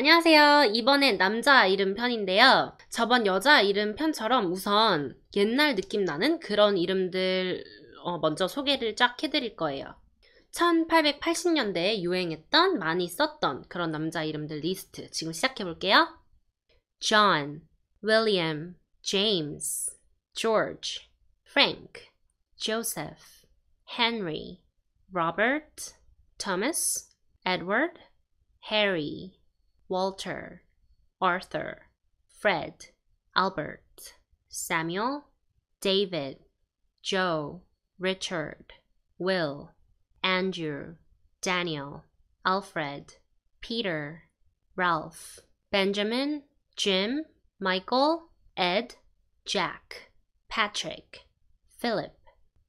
안녕하세요. 이번엔 남자 이름 편인데요. 저번 여자 이름 편처럼 우선 옛날 느낌 나는 그런 이름들 어, 먼저 소개를 쫙 해드릴 거예요. 1880년대에 유행했던 많이 썼던 그런 남자 이름들 리스트 지금 시작해 볼게요. John, William, James, George, Frank, Joseph, Henry, Robert, Thomas, Edward, Harry, Walter, Arthur, Fred, Albert, Samuel, David, Joe, Richard, Will, Andrew, Daniel, Alfred, Peter, Ralph, Benjamin, Jim, Michael, Ed, Jack, Patrick, Philip,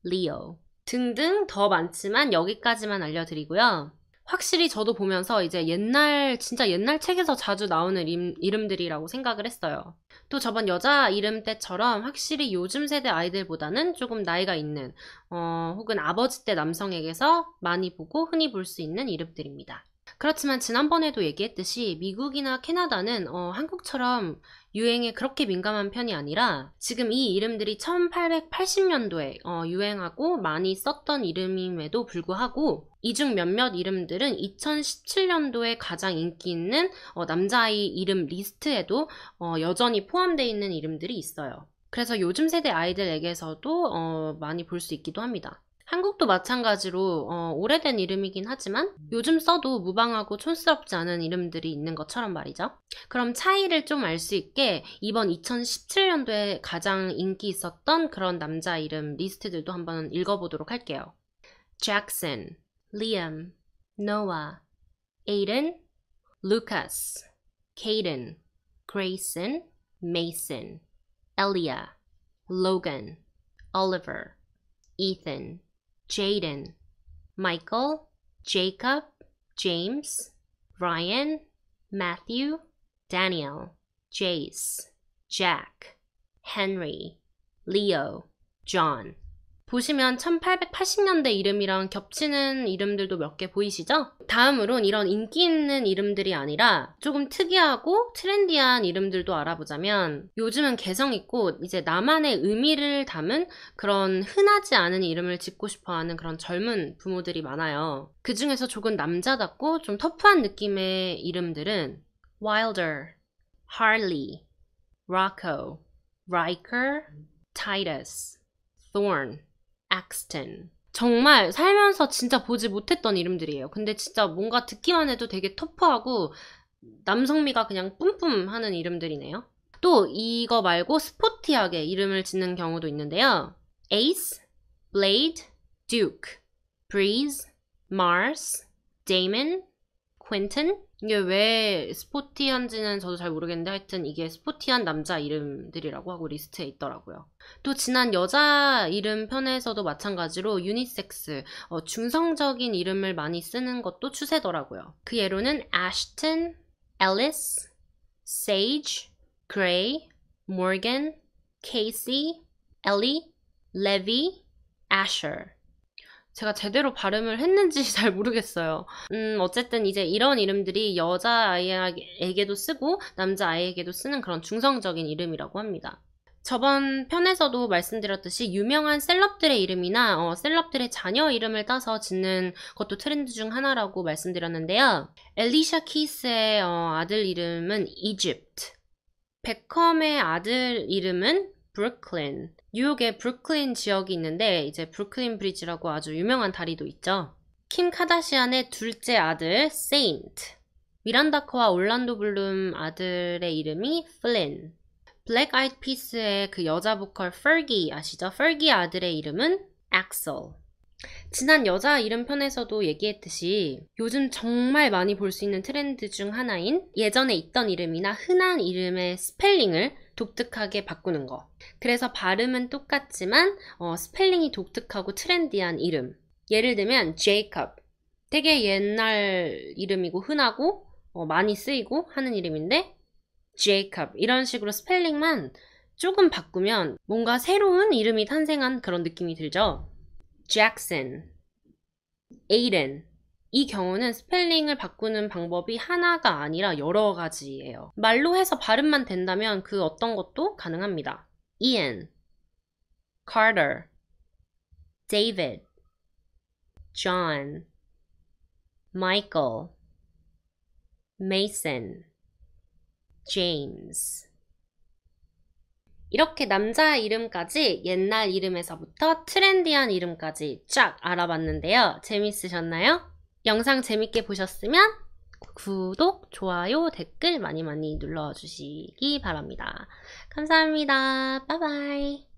Leo 등등 더 많지만 여기까지만 알려드리고요. 확실히 저도 보면서 이제 옛날 진짜 옛날 책에서 자주 나오는 이름, 들이라고 생각을 했어요. 또 저번 여자 이름 때처럼 확실히 요즘 세대 아이들보다는 조금 나이가 있는 어, 혹은 아버지 때 남성에게서 많이 보고 흔히 볼 수 있는 이름들입니다. 그렇지만 지난번에도 얘기했듯이 미국이나 캐나다는 어, 한국처럼 유행에 그렇게 민감한 편이 아니라 지금 이 이름들이 1880년도에 어, 유행하고 많이 썼던 이름임에도 불구하고 이 중 몇몇 이름들은 2017년도에 가장 인기 있는 어, 남자아이 이름 리스트에도 어, 여전히 포함되어 있는 이름들이 있어요. 그래서 요즘 세대 아이들에게서도 어, 많이 볼 수 있기도 합니다. 한국도 마찬가지로 어, 오래된 이름이긴 하지만 요즘 써도 무방하고 촌스럽지 않은 이름들이 있는 것처럼 말이죠. 그럼 차이를 좀 알 수 있게 이번 2017년도에 가장 인기 있었던 그런 남자 이름 리스트들도 한번 읽어보도록 할게요. Jackson, Liam, Noah, Aiden, Lucas, k a d e n Grayson, Mason, Elia, Logan, Oliver, Ethan, Jaden, Michael, Jacob, James, Ryan, Matthew, Daniel, Jace, Jack, Henry, Leo, John. 보시면 1880년대 이름이랑 겹치는 이름들도 몇 개 보이시죠? 다음으론 이런 인기 있는 이름들이 아니라 조금 특이하고 트렌디한 이름들도 알아보자면 요즘은 개성 있고 이제 나만의 의미를 담은 그런 흔하지 않은 이름을 짓고 싶어 하는 그런 젊은 부모들이 많아요. 그 중에서 조금 남자답고 좀 터프한 느낌의 이름들은 Wilder, Harley, Rocco, Riker, Titus, Thorn Axton. 정말 살면서 진짜 보지 못했던 이름들이에요. 근데 진짜 뭔가 듣기만 해도 되게 터프하고 남성미가 그냥 뿜뿜 하는 이름들이네요. 또 이거 말고 스포티하게 이름을 짓는 경우도 있는데요. Ace, Blade, Duke, Breeze, Mars, Damon, 퀸튼? 이게 왜 스포티한지는 저도 잘 모르겠는데 하여튼 이게 스포티한 남자 이름들이라고 하고 리스트에 있더라고요. 또 지난 여자 이름 편에서도 마찬가지로 유니섹스, 어, 중성적인 이름을 많이 쓰는 것도 추세더라고요. 그 예로는 Ashton, Alice, Sage, Gray, Morgan, Casey, Ellie, Levy, Asher 제가 제대로 발음을 했는지 잘 모르겠어요. 음, 어쨌든 이제 이런 이름들이 여자아이에게도 쓰고 남자아이에게도 쓰는 그런 중성적인 이름이라고 합니다. 저번 편에서도 말씀드렸듯이 유명한 셀럽들의 이름이나 어, 셀럽들의 자녀 이름을 따서 짓는 것도 트렌드 중 하나라고 말씀드렸는데요. 엘리샤 키스의 어, 아들 이름은 이집트, 베컴의 아들 이름은 브루클린. 뉴욕에 브루클린 지역이 있는데 이제 브루클린 브리지라고 아주 유명한 다리도 있죠. 킴 카다시안의 둘째 아들 세인트. 미란다 커와 올란도 블룸 아들의 이름이 플린. 블랙 아이드 피스의 그 여자 보컬 퍼기 아시죠? 퍼기 아들의 이름은 엑셀. 지난 여자 이름편에서도 얘기했듯이 요즘 정말 많이 볼 수 있는 트렌드 중 하나인 예전에 있던 이름이나 흔한 이름의 스펠링을 독특하게 바꾸는 거. 그래서 발음은 똑같지만 어, 스펠링이 독특하고 트렌디한 이름. 예를 들면 제이컵. 되게 옛날 이름이고 흔하고 어, 많이 쓰이고 하는 이름인데 제이컵 이런 식으로 스펠링만 조금 바꾸면 뭔가 새로운 이름이 탄생한 그런 느낌이 들죠. Jackson, Aiden 이 경우는 스펠링을 바꾸는 방법이 하나가 아니라 여러 가지예요. 말로 해서 발음만 된다면 그 어떤 것도 가능합니다. Ian, Carter, David, John, Michael, Mason, James 이렇게 남자 이름까지 옛날 이름에서부터 트렌디한 이름까지 쫙 알아봤는데요. 재밌으셨나요? 영상 재밌게 보셨으면 구독, 좋아요, 댓글 많이 많이 눌러주시기 바랍니다. 감사합니다. 빠바이.